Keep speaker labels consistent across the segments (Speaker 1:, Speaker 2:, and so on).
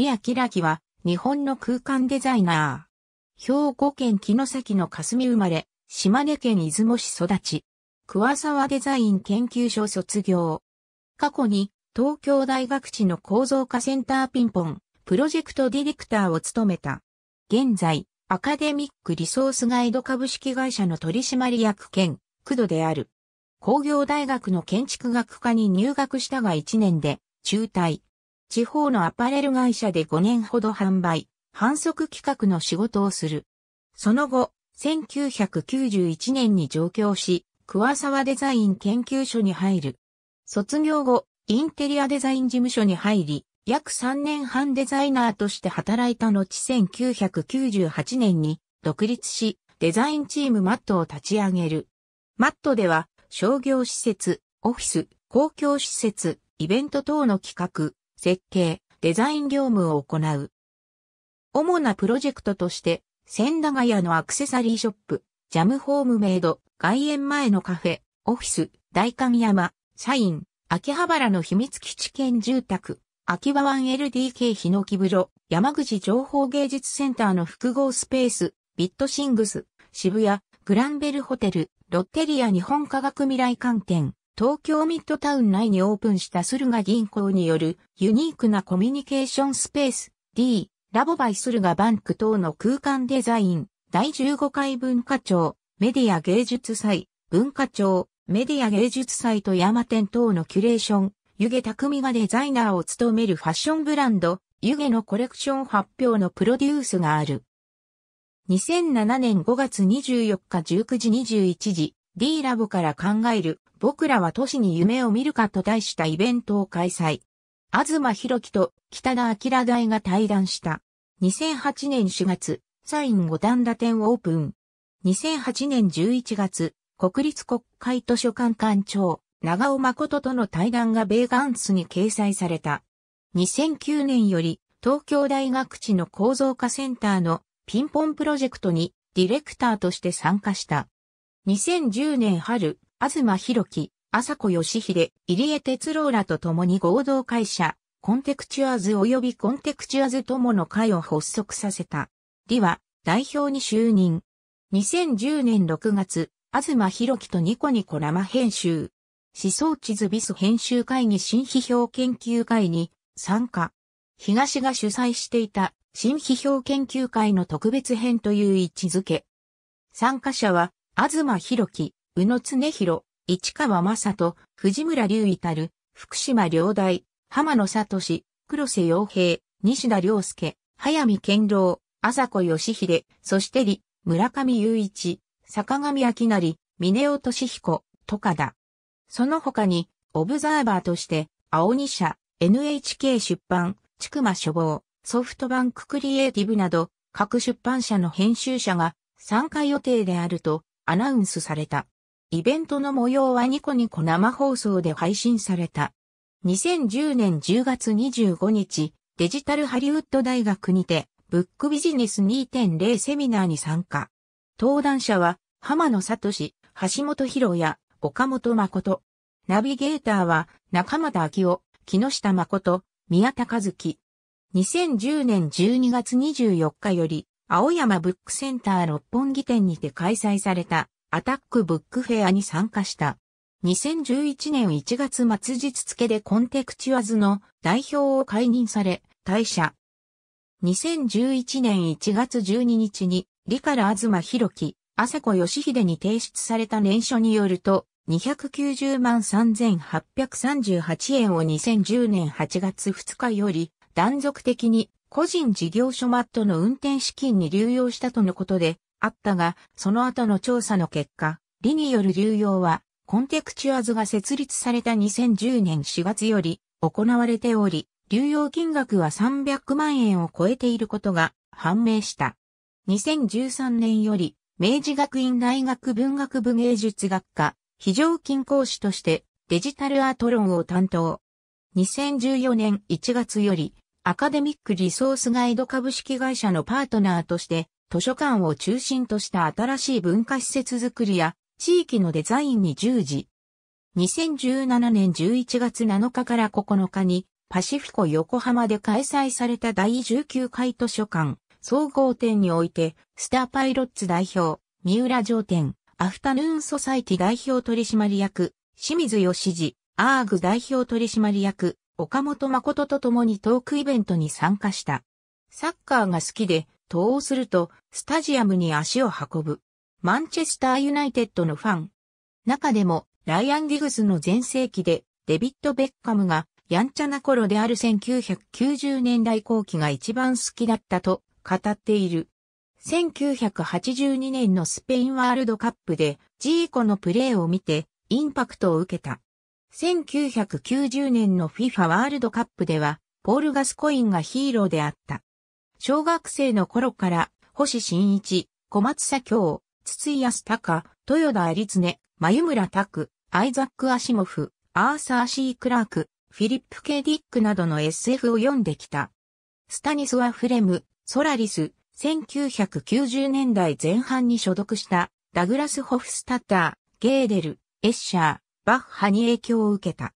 Speaker 1: リアキラキは、日本の空間デザイナー。兵庫県城崎の霞生まれ、島根県出雲市育ち。桑沢デザイン研究所卒業。過去に、東京大学地の構造化センターピンポン、プロジェクトディレクターを務めた。現在、アカデミックリソースガイド株式会社の取締役兼、工藤である。工業大学の建築学科に入学したが1年で、中退。地方のアパレル会社で5年ほど販売、販促企画の仕事をする。その後、1991年に上京し、桑沢デザイン研究所に入る。卒業後、インテリアデザイン事務所に入り、約3年半デザイナーとして働いた後1998年に独立し、デザインチームマットを立ち上げる。マットでは商業施設、オフィス、公共施設、イベント等の企画、設計、デザイン業務を行う。主なプロジェクトとして、千駄ヶ谷のアクセサリーショップ、ジャムホームメイド、外苑前のカフェ、オフィス、大神山、サイン、秋葉原の秘密基地兼住宅、秋葉湾 LDK ヒノキ風呂、山口情報芸術センターの複合スペース、ビットシングス、渋谷、グランベルホテル、ロッテリア日本科学未来観点。東京ミッドタウン内にオープンした駿河銀行によるユニークなコミュニケーションスペース D、ラボバイ駿河バンク等の空間デザイン、第15回文化庁、メディア芸術祭、文化庁、メディア芸術祭と山店等のキュレーション、湯気匠がデザイナーを務めるファッションブランド、湯気のコレクション発表のプロデュースがある。2007年5月24日19時21時、D ラボから考える僕らは都市に夢を見るかと題したイベントを開催。東博樹と北田明大が対談した。2008年4月、サイン五段打点オープン。2008年11月、国立国会図書館館長、長尾誠との対談がベーガンスに掲載された。2009年より、東京大学地の構造化センターのピンポンプロジェクトにディレクターとして参加した。2010年春、東博樹、朝子義秀、入江哲郎らと共に合同会社、コンテクチュアーズ及びコンテクチュアーズ友の会を発足させた。李は代表に就任。2010年6月、東博樹とニコニコ生編集。思想地図ビス編集会議新批評研究会に参加。東が主催していた新批評研究会の特別編という位置づけ。参加者は、東博樹、宇野常弘、市川正人、藤村隆一たる、福島良大、浜野聡、黒瀬洋平、西田良介、早見健郎、朝子義秀、そして李、村上雄一、坂上明成、峰尾俊彦、とかだ。その他に、オブザーバーとして、青二社、NHK 出版、千曲書房、ソフトバンククリエイティブなど、各出版社の編集者が参加予定であるとアナウンスされた。イベントの模様はニコニコ生放送で配信された。2010年10月25日、デジタルハリウッド大学にて、ブックビジネス2.0セミナーに参加。登壇者は、浜野聡、橋本博也、岡本誠。ナビゲーターは、中間田明夫、木下誠、宮田和樹。2010年12月24日より、青山ブックセンター六本木店にて開催された、アタックブックフェアに参加した。2011年1月末日付でコンテクチュアズの代表を解任され、退社。2011年1月12日に、リカアズマ・ヒロキ、アセコ・ヨシヒデに提出された年書によると、290万3838円を2010年8月2日より断続的に個人事業所マットの運転資金に流用したとのことで、あったが、その後の調査の結果、理による流用は、コンテクチュアズが設立された2010年4月より行われており、流用金額は300万円を超えていることが判明した。2013年より、明治学院大学文学部芸術学科、非常勤講師としてデジタルアート論を担当。2014年1月より、アカデミックリソースガイド株式会社のパートナーとして、図書館を中心とした新しい文化施設づくりや地域のデザインに従事。2017年11月7日から9日にパシフィコ横浜で開催された第19回図書館総合展においてスターパイロッツ代表三浦上店アフタヌーンソサイティ代表取締役清水義次アーグ代表取締役岡本誠と共にトークイベントに参加した。サッカーが好きで戸をすると、スタジアムに足を運ぶ。マンチェスターユナイテッドのファン。中でも、ライアン・ディグスの前世紀で、デビッド・ベッカムが、やんちゃな頃である1990年代後期が一番好きだったと語っている。1982年のスペインワールドカップでジーコのプレーを見てインパクトを受けた。1990年の FIFA ワールドカップではポール・ガスコインがヒーローであった。小学生の頃から、星新一、小松左京、筒井康隆、豊田有常、眉村拓、アイザック・アシモフ、アーサー・シー・クラーク、フィリップ・ケディックなどの SF を読んできた。スタニスワ・フレム、ソラリス、1990年代前半に所属したダグラス・ホフスタッター、ゲーデル、エッシャー、バッハに影響を受けた。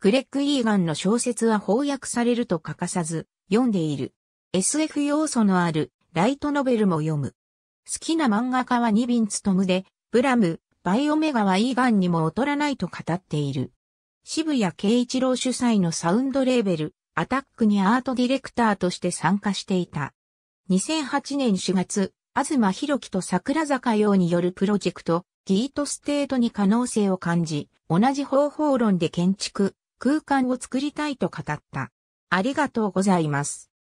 Speaker 1: クレック・イーガンの小説は翻訳されると欠かさず読んでいる。SF 要素のあるライトノベルも読む。好きな漫画家はニビンツトムで、ブラム、バイオメガはイーガンにも劣らないと語っている。渋谷慶一郎主催のサウンドレーベル、アタックにアートディレクターとして参加していた。2008年4月、東博樹と桜坂用によるプロジェクト、ギートステートに可能性を感じ、同じ方法論で建築、空間を作りたいと語った。ありがとうございます。